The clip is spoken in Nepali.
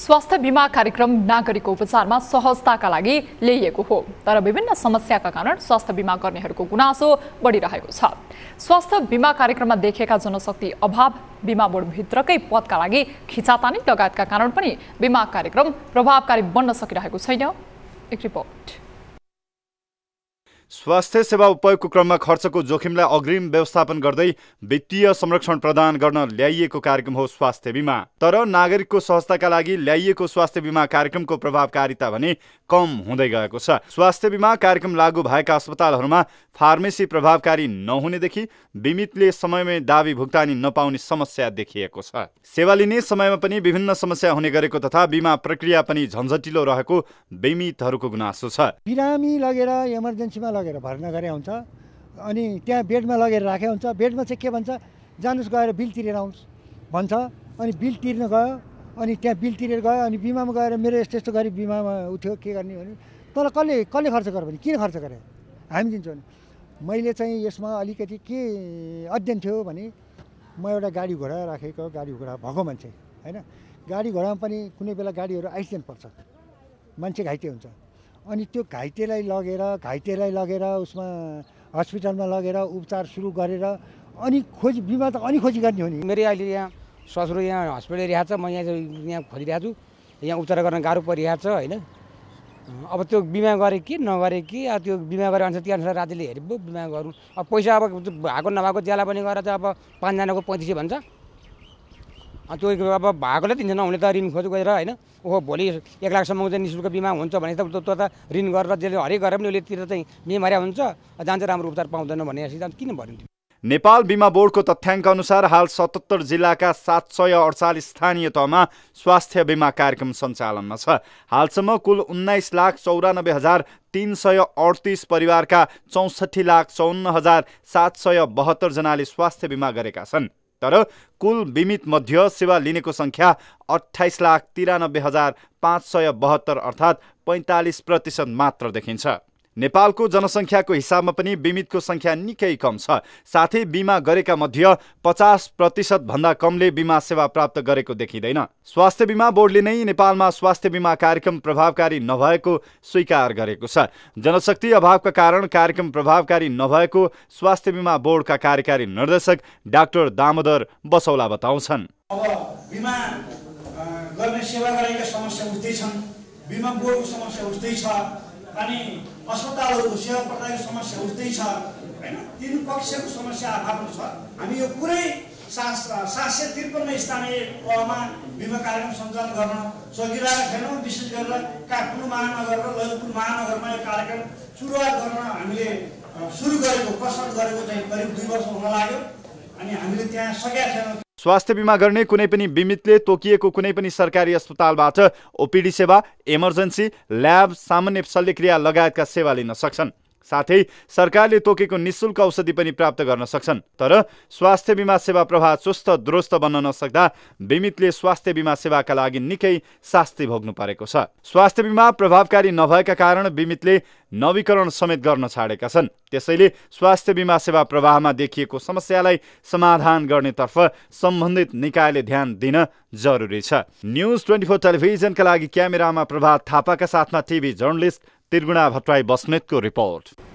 स्वास्थ्य बिमा कार्यक्रम नागरिकको उपचारमा सहजताका लागि ल्याइएको हो तर विभिन्न समस्याका कारण स्वास्थ्य बिमा गर्नेहरूको गुनासो बढिरहेको छ स्वास्थ्य बिमा कार्यक्रममा देखिएका जनशक्ति अभाव बिमा बोर्डभित्रकै पदका लागि खिचातानी लगायतका कारण पनि बिमा कार्यक्रम प्रभावकारी बन्न सकिरहेको छैन एक रिपोर्ट स्वास्थ्य सेवा उपयोगको क्रममा खर्चको जोखिमलाई अग्रिम व्यवस्थापन गर्दै वित्तीय संरक्षण प्रदान गर्न ल्याइएको कार्यक्रम हो स्वास्थ्य बिमा तर नागरिकको सहजताका लागि ल्याइएको स्वास्थ्य बिमा कार्यक्रमको प्रभावकारिता भने कम हुँदै गएको छ स्वास्थ्य बिमा कार्यक्रम लागू भएका अस्पतालहरूमा फार्मेसी प्रभावकारी नहुनेदेखि बिमितले समयमै दावी भुक्तानी नपाउने समस्या देखिएको छ सेवा लिने समयमा पनि विभिन्न समस्या हुने गरेको तथा बिमा प्रक्रिया पनि झन्झटिलो रहेको बिमितहरूको गुनासो छ बिरामी लगेर इमर्जेन्सीमा लगेर भर्ना गरे हुन्छ अनि त्यहाँ बेडमा लगेर राखे हुन्छ बेडमा चाहिँ के भन्छ जानुहोस् गएर बिल तिरेर आउनुहोस् भन्छ अनि बिल तिर्न गयो अनि त्यहाँ बिल तिरेर गयो अनि बिमामा गएर मेरो यस्तो यस्तो गरी बिमामा उठ्यो के गर्ने भने तर कसले कसले खर्च गर्यो भने किन खर्च गरे हामी दिन्छौँ मैले चाहिँ यसमा अलिकति के अध्ययन थियो भने म एउटा गाडी घोडा राखेको गाडी घोडा भएको मान्छे होइन गाडी घोडामा पनि कुनै बेला गाडीहरू एक्सिडेन्ट पर्छ मान्छे घाइते हुन्छ अनि त्यो घाइतेलाई लगेर घाइतेलाई लगेर उसमा हस्पिटलमा लगेर उपचार सुरु गरेर अनि खोज बिमा त अनि खोजी गर्ने हो नि मेरो अहिले यहाँ ससुरो यहाँ हस्पिटल छ म यहाँ यहाँ खोजिरहेको छु यहाँ उपचार गर्न गाह्रो परिरहेको छ होइन अब त्यो बिमा गरे कि नगरे कि अब त्यो बिमा गरे अनुसार त्यो अनुसार राज्यले हेरिबो बिमा गरौँ अब पैसा अब भएको नभएको ज्याला पनि गरेर चाहिँ अब पाँचजनाको पैँतिस सय भन्छ त्यो अब भएकोले तिनजना हुने त ऋण खोज गएर होइन ओहो भोलि एक लाखसम्म चाहिँ नि शुल्क बिमा हुन्छ भने त त्यो त ऋण गरेर जसले हरेक गरेर पनि उसले तिर चाहिँ बिमारी हुन्छ जान्छ राम्रो उपचार पाउँदैन भने किन भन्यो नेपाल बिमा बोर्डको तथ्याङ्क अनुसार हाल सतहत्तर जिल्लाका सात सय अडचालिस स्थानीय तहमा स्वास्थ्य बिमा कार्यक्रम सञ्चालनमा छ हालसम्म कुल उन्नाइस लाख चौरानब्बे हजार तिन सय अडतिस परिवारका चौसठी लाख चौन्न हजार सात सय बहत्तरजनाले स्वास्थ्य बिमा गरेका छन् तर कुल बिमित मध्य सेवा लिनेको सङ्ख्या अठाइस लाख तिरानब्बे हजार पाँच सय बहत्तर अर्थात् पैँतालिस प्रतिशत मात्र देखिन्छ नेपालको जनसङ्ख्याको हिसाबमा पनि बिमितको सङ्ख्या निकै कम छ साथै बिमा गरेका मध्य पचास प्रतिशतभन्दा कमले बिमा सेवा प्राप्त गरेको देखिँदैन स्वास्थ्य बिमा बोर्डले नै नेपालमा स्वास्थ्य बिमा कार्यक्रम प्रभावकारी नभएको स्वीकार गरेको छ जनशक्ति अभावका कारण कार्यक्रम प्रभावकारी नभएको स्वास्थ्य बिमा बोर्डका कार्यकारी निर्देशक डाक्टर दामोदर बसौला बताउँछन् अब बिमा अनि अस्पतालहरूको सेवा प्रदायको समस्या उस्तै छ होइन तिन पक्षको समस्या आफ्नो छ हामी यो पुरै सात सात सय त्रिपन्न स्थानीय तहमा बिमा कार्यक्रम सञ्चालन गर्न सकिरहेका छैनौँ विशेष गरेर काठमाडौँ महानगर र ललितपुर महानगरमा यो कार्यक्रम सुरुवात गर्न हामीले सुरु गरेको कसरत गरेको चाहिँ करिब दुई वर्ष हुन लाग्यो अनि हामीले त्यहाँ सकेका छैनौँ स्वास्थ्य बिमा गर्ने कुनै पनि बिमितले तोकिएको कुनै पनि सरकारी अस्पतालबाट ओपिडी सेवा इमर्जेन्सी ल्याब सामान्य शल्यक्रिया लगायतका सेवा लिन सक्छन् साथै सरकारले तोकेको निशुल्क औषधि पनि प्राप्त गर्न सक्छन् तर स्वास्थ्य बिमा सेवा प्रभाव चुस्त दुरुस्त बन्न नसक्दा बिमितले स्वास्थ्य बिमा सेवाका लागि निकै शास्ति भोग्नु परेको छ स्वास्थ्य बिमा प्रभावकारी नभएका कारण बिमितले नवीकरण समेत गर्न छाडेका छन् त्यसैले स्वास्थ्य बिमा सेवा प्रवाहमा देखिएको समस्यालाई समाधान गर्नेतर्फ सम्बन्धित निकायले ध्यान दिन जरुरी छ न्युज ट्वेन्टी फोर टेलिभिजनका लागि क्यामेरामा प्रभात थापाका साथमा टिभी जर्नलिस्ट त्रिगुणा भट्टराई बस्नेतको रिपोर्ट